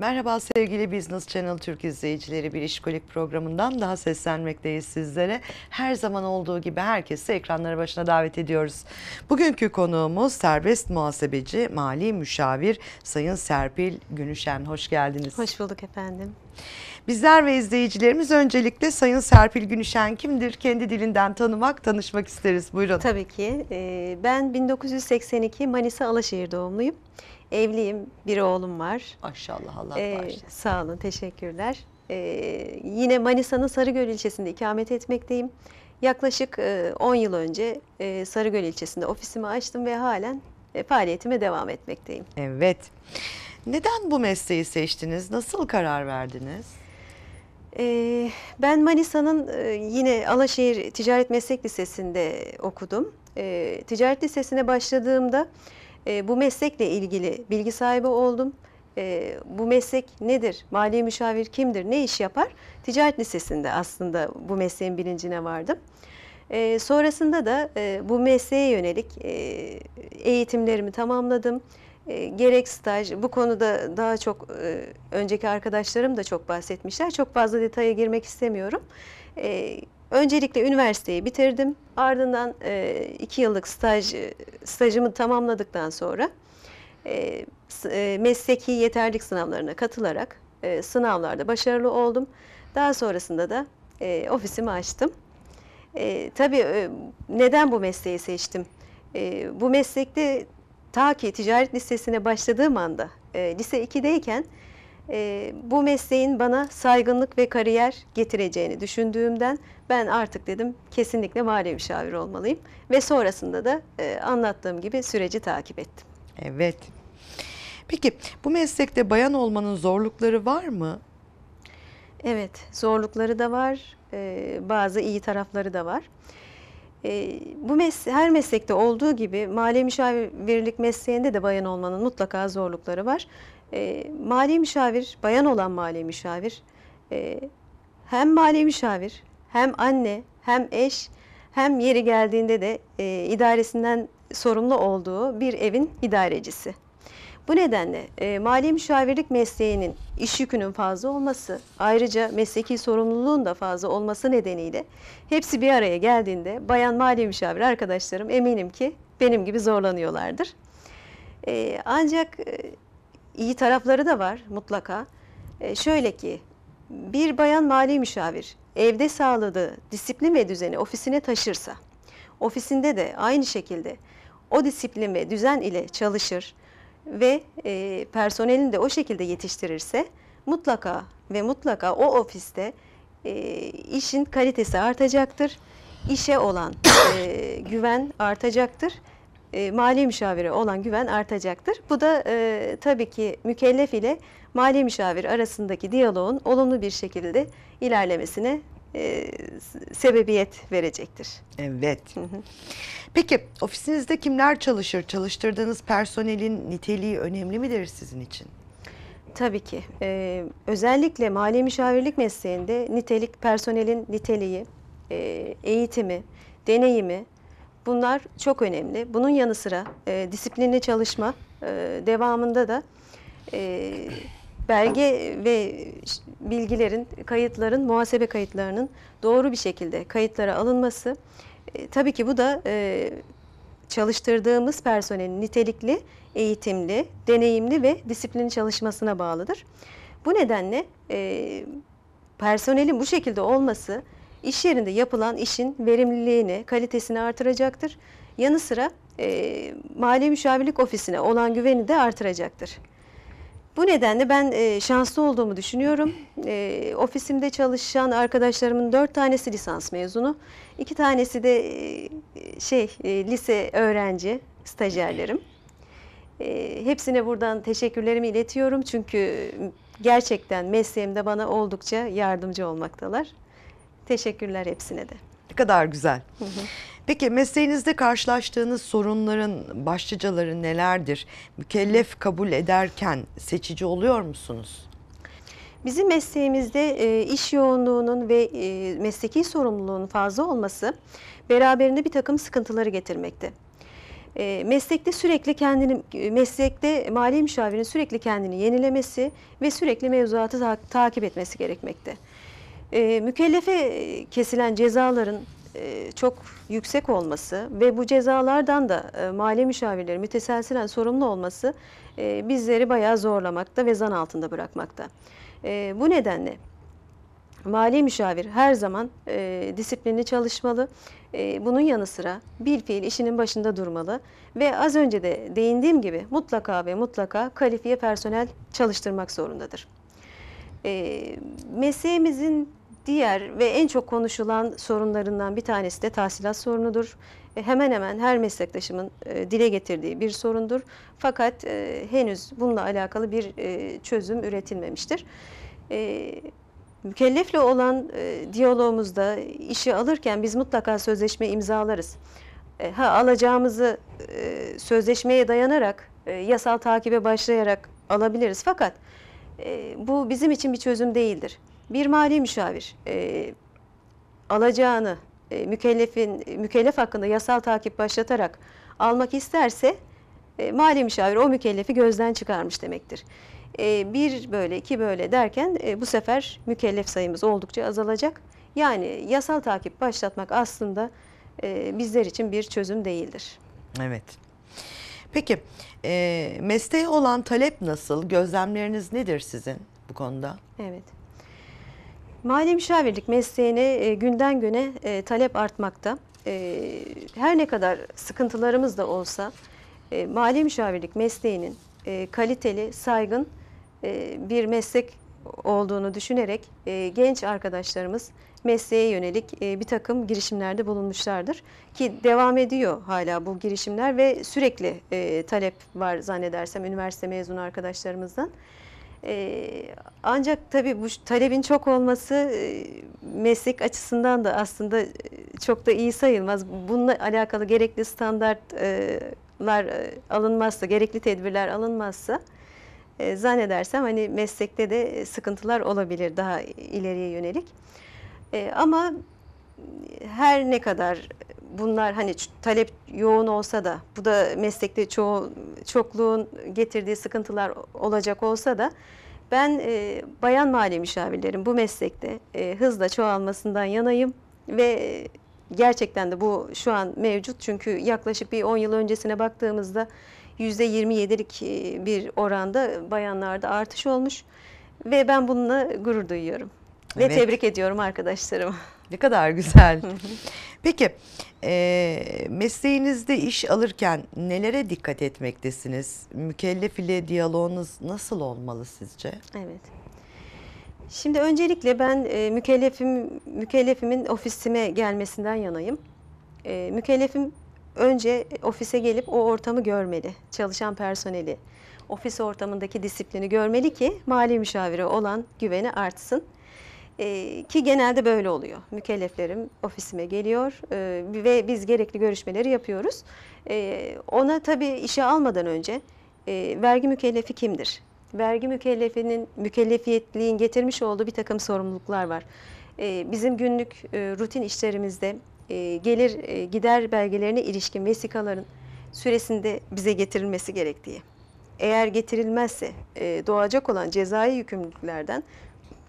Merhaba sevgili Business Channel Türk izleyicileri bir işkolik programından daha seslenmekteyiz sizlere. Her zaman olduğu gibi herkesi ekranlara başına davet ediyoruz. Bugünkü konuğumuz serbest muhasebeci, mali müşavir Sayın Serpil Günüşen. Hoş geldiniz. Hoş bulduk efendim. Bizler ve izleyicilerimiz öncelikle Sayın Serpil Günüşen kimdir? Kendi dilinden tanımak, tanışmak isteriz. Buyurun. Tabii ki. Ee, ben 1982 Manisa Alaşehir doğumluyum. Evliyim, bir oğlum var. Maşallah Allah ee, bağışlasın. Sağ olun, teşekkürler. Ee, yine Manisa'nın Sarıgöl ilçesinde ikamet etmekteyim. Yaklaşık 10 e, yıl önce e, Sarıgöl ilçesinde ofisimi açtım ve halen e, faaliyetime devam etmekteyim. Evet. Neden bu mesleği seçtiniz? Nasıl karar verdiniz? Ee, ben Manisa'nın e, yine Alaşehir Ticaret Meslek Lisesi'nde okudum. E, ticaret Lisesi'ne başladığımda e, bu meslekle ilgili bilgi sahibi oldum. E, bu meslek nedir? Mali müşavir kimdir? Ne iş yapar? Ticaret lisesinde aslında bu mesleğin bilincine vardım. E, sonrasında da e, bu mesleğe yönelik e, eğitimlerimi tamamladım. gerek staj, bu konuda daha çok e, önceki arkadaşlarım da çok bahsetmişler. Çok fazla detaya girmek istemiyorum. Öncelikle üniversiteyi bitirdim. Ardından e, iki yıllık staj e, stajımı tamamladıktan sonra e, e, mesleki yeterlik sınavlarına katılarak e, sınavlarda başarılı oldum. Daha sonrasında da e, ofisimi açtım. E, tabii e, neden bu mesleği seçtim? E, bu meslekte ta ki ticaret lisesine başladığım anda, e, lise 2'deyken e, bu mesleğin bana saygınlık ve kariyer getireceğini düşündüğümden ben artık dedim kesinlikle mali müşavir olmalıyım. Ve sonrasında da e, anlattığım gibi süreci takip ettim. Evet. Peki bu meslekte bayan olmanın zorlukları var mı? Evet zorlukları da var e, bazı iyi tarafları da var. E, bu mes her meslekte olduğu gibi mali müşavirlik mesleğinde de bayan olmanın mutlaka zorlukları var. E, mali müşavir, bayan olan mali müşavir e, hem mali müşavir hem anne hem eş hem yeri geldiğinde de e, idaresinden sorumlu olduğu bir evin idarecisi. Bu nedenle e, mali müşavirlik mesleğinin iş yükünün fazla olması, ayrıca mesleki sorumluluğun da fazla olması nedeniyle hepsi bir araya geldiğinde bayan mali müşavir arkadaşlarım eminim ki benim gibi zorlanıyorlardır. E, ancak e, iyi tarafları da var mutlaka. E, şöyle ki bir bayan mali müşavir evde sağladığı disiplin ve düzeni ofisine taşırsa, ofisinde de aynı şekilde o disiplin ve düzen ile çalışır ve e, personelini de o şekilde yetiştirirse mutlaka ve mutlaka o ofiste e, işin kalitesi artacaktır. İşe olan e, güven artacaktır. E, mali müşavire olan güven artacaktır. Bu da e, tabii ki mükellef ile mali müşavir arasındaki diyaloğun olumlu bir şekilde ilerlemesine e, sebebiyet verecektir. Evet. Hı hı. Peki ofisinizde kimler çalışır? Çalıştırdığınız personelin niteliği önemli midir sizin için? Tabii ki. Ee, özellikle mali müşavirlik mesleğinde nitelik personelin niteliği, e, eğitimi, deneyimi, Bunlar çok önemli. Bunun yanı sıra e, disiplinli çalışma e, devamında da e, belge ve bilgilerin, kayıtların, muhasebe kayıtlarının doğru bir şekilde kayıtlara alınması. E, tabii ki bu da e, çalıştırdığımız personelin nitelikli, eğitimli, deneyimli ve disiplin çalışmasına bağlıdır. Bu nedenle e, personelin bu şekilde olması iş yerinde yapılan işin verimliliğini, kalitesini artıracaktır. Yanı sıra e, mali müşavirlik ofisine olan güveni de artıracaktır. Bu nedenle ben e, şanslı olduğumu düşünüyorum. E, ofisimde çalışan arkadaşlarımın dört tanesi lisans mezunu, iki tanesi de e, şey e, lise öğrenci stajyerlerim. E, hepsine buradan teşekkürlerimi iletiyorum çünkü gerçekten mesleğimde bana oldukça yardımcı olmaktalar. Teşekkürler hepsine de. Ne kadar güzel. Peki mesleğinizde karşılaştığınız sorunların başlıcaları nelerdir? Mükellef kabul ederken seçici oluyor musunuz? Bizim mesleğimizde e, iş yoğunluğunun ve e, mesleki sorumluluğun fazla olması beraberinde bir takım sıkıntıları getirmekte. E, meslekte sürekli kendini meslekte mali müşavirin sürekli kendini yenilemesi ve sürekli mevzuatı takip etmesi gerekmekte. Ee, e, mükellefe kesilen cezaların e, çok yüksek olması ve bu cezalardan da e, mali müşavirleri müteselsilen sorumlu olması e, bizleri bayağı zorlamakta ve zan altında bırakmakta. E, bu nedenle mali müşavir her zaman e, disiplinli çalışmalı. E, bunun yanı sıra bir fiil işinin başında durmalı ve az önce de değindiğim gibi mutlaka ve mutlaka kalifiye personel çalıştırmak zorundadır. E, mesleğimizin diğer ve en çok konuşulan sorunlarından bir tanesi de tahsilat sorunudur. E, hemen hemen her meslektaşımın e, dile getirdiği bir sorundur. Fakat e, henüz bununla alakalı bir çözüm üretilmemiştir. Mükellefle olan diyalogumuzda işi alırken biz mutlaka sözleşme imzalarız. Ha alacağımızı sözleşmeye dayanarak, yasal takibe başlayarak alabiliriz. Fakat bu bizim için bir çözüm değildir. Bir mali müşavir e, alacağını e, mükellefin mükellef hakkında yasal takip başlatarak almak isterse e, mali müşavir o mükellefi gözden çıkarmış demektir. E, bir böyle iki böyle derken e, bu sefer mükellef sayımız oldukça azalacak. Yani yasal takip başlatmak aslında e, bizler için bir çözüm değildir. Evet. Peki e, mesleğe olan talep nasıl? Gözlemleriniz nedir sizin bu konuda? Evet. Mali müşavirlik mesleğine e, günden güne e, talep artmakta. E, her ne kadar sıkıntılarımız da olsa e, mali müşavirlik mesleğinin e, kaliteli, saygın e, bir meslek olduğunu düşünerek e, genç arkadaşlarımız mesleğe yönelik e, bir takım girişimlerde bulunmuşlardır. Ki devam ediyor hala bu girişimler ve sürekli e, talep var zannedersem üniversite mezunu arkadaşlarımızdan. Ee, ancak tabii bu talebin çok olması e, meslek açısından da aslında e, çok da iyi sayılmaz. Bununla alakalı gerekli standartlar e, alınmazsa, gerekli tedbirler alınmazsa zannedersem hani meslekte de sıkıntılar olabilir daha ileriye yönelik. ama her ne kadar bunlar hani talep yoğun olsa da bu da meslekte çoğu çokluğun getirdiği sıkıntılar olacak olsa da ben e, bayan mali müşavirlerin bu meslekte e, hızla çoğalmasından yanayım ve e, gerçekten de bu şu an mevcut. Çünkü yaklaşık bir 10 yıl öncesine baktığımızda %27'lik e, bir oranda bayanlarda artış olmuş ve ben bununla gurur duyuyorum. Evet. Ve tebrik ediyorum arkadaşlarımı. Ne kadar güzel. Peki e, mesleğinizde iş alırken nelere dikkat etmektesiniz? Mükellef ile diyaloğunuz nasıl olmalı sizce? Evet. Şimdi öncelikle ben e, mükellefim mükellefimin ofisime gelmesinden yanayım. E, mükellefim önce ofise gelip o ortamı görmeli. Çalışan personeli, ofis ortamındaki disiplini görmeli ki mali müşavire olan güveni artsın. E, ki genelde böyle oluyor. Mükelleflerim ofisime geliyor e, ve biz gerekli görüşmeleri yapıyoruz. E, ona tabii işe almadan önce e, vergi mükellefi kimdir? Vergi mükellefinin, mükellefiyetliğin getirmiş olduğu bir takım sorumluluklar var. E, bizim günlük e, rutin işlerimizde e, gelir e, gider belgelerine ilişkin vesikaların süresinde bize getirilmesi gerektiği. Eğer getirilmezse e, doğacak olan cezai yükümlülüklerden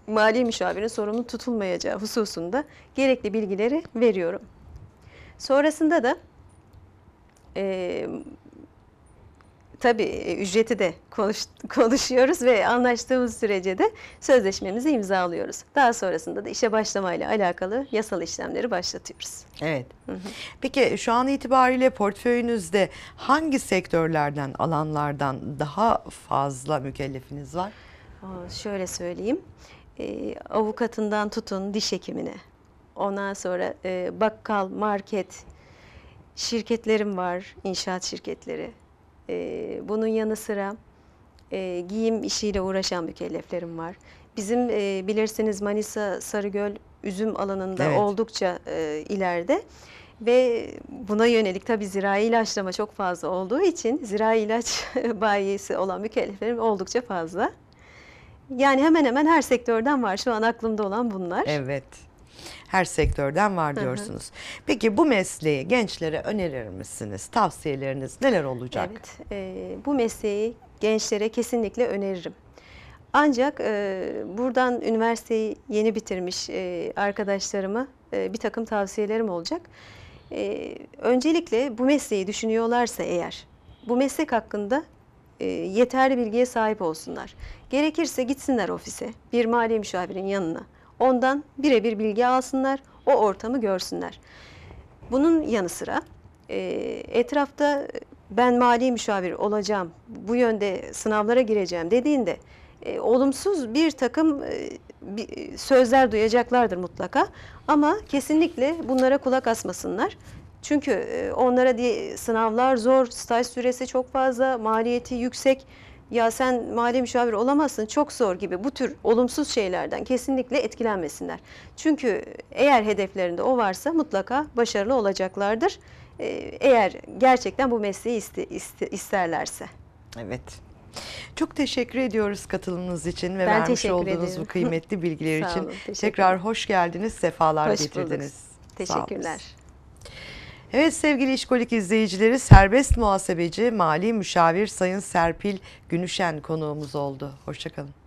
mali müşavirin sorumlu tutulmayacağı hususunda gerekli bilgileri veriyorum. Sonrasında da e, tabii e, ücreti de konuş, konuşuyoruz ve anlaştığımız sürece de sözleşmemizi imzalıyoruz. Daha sonrasında da işe başlamayla alakalı yasal işlemleri başlatıyoruz. Evet. Peki şu an itibariyle portföyünüzde hangi sektörlerden, alanlardan daha fazla mükellefiniz var? Şöyle söyleyeyim e, avukatından tutun diş hekimine. Ondan sonra e, bakkal, market, şirketlerim var, inşaat şirketleri. E, bunun yanı sıra e, giyim işiyle uğraşan mükelleflerim var. Bizim e, bilirsiniz Manisa Sarıgöl üzüm alanında evet. oldukça e, ileride ve buna yönelik tabi zirai ilaçlama çok fazla olduğu için zirai ilaç bayisi olan mükelleflerim oldukça fazla. Yani hemen hemen her sektörden var şu an aklımda olan bunlar. Evet. Her sektörden var diyorsunuz. Hı hı. Peki bu mesleği gençlere önerir misiniz? Tavsiyeleriniz neler olacak? Evet, e, bu mesleği gençlere kesinlikle öneririm. Ancak e, buradan üniversiteyi yeni bitirmiş e, arkadaşlarıma e, bir takım tavsiyelerim olacak. E, öncelikle bu mesleği düşünüyorlarsa eğer, bu meslek hakkında e, yeterli bilgiye sahip olsunlar. Gerekirse gitsinler ofise, bir mali müşavirin yanına. Ondan birebir bilgi alsınlar, o ortamı görsünler. Bunun yanı sıra e, etrafta e, ben mali müşavir olacağım, bu yönde sınavlara gireceğim dediğinde e, olumsuz bir takım e, e sözler duyacaklardır mutlaka. Ama kesinlikle bunlara kulak asmasınlar. Çünkü e, onlara diye sınavlar zor, staj süresi çok fazla, maliyeti yüksek. Ya sen mali müşavir olamazsın çok zor gibi bu tür olumsuz şeylerden kesinlikle etkilenmesinler. Çünkü eğer hedeflerinde o varsa mutlaka başarılı olacaklardır. E, eğer gerçekten bu mesleği iste, iste, isterlerse. Evet. Çok teşekkür ediyoruz katılımınız için ve ben vermiş olduğunuz ederim. bu kıymetli bilgiler için. Olun, Tekrar hoş geldiniz, sefalar hoş getirdiniz. Bulduk. Teşekkürler. Evet sevgili işkolik izleyicileri serbest muhasebeci mali müşavir Sayın Serpil Günüşen konuğumuz oldu. Hoşçakalın.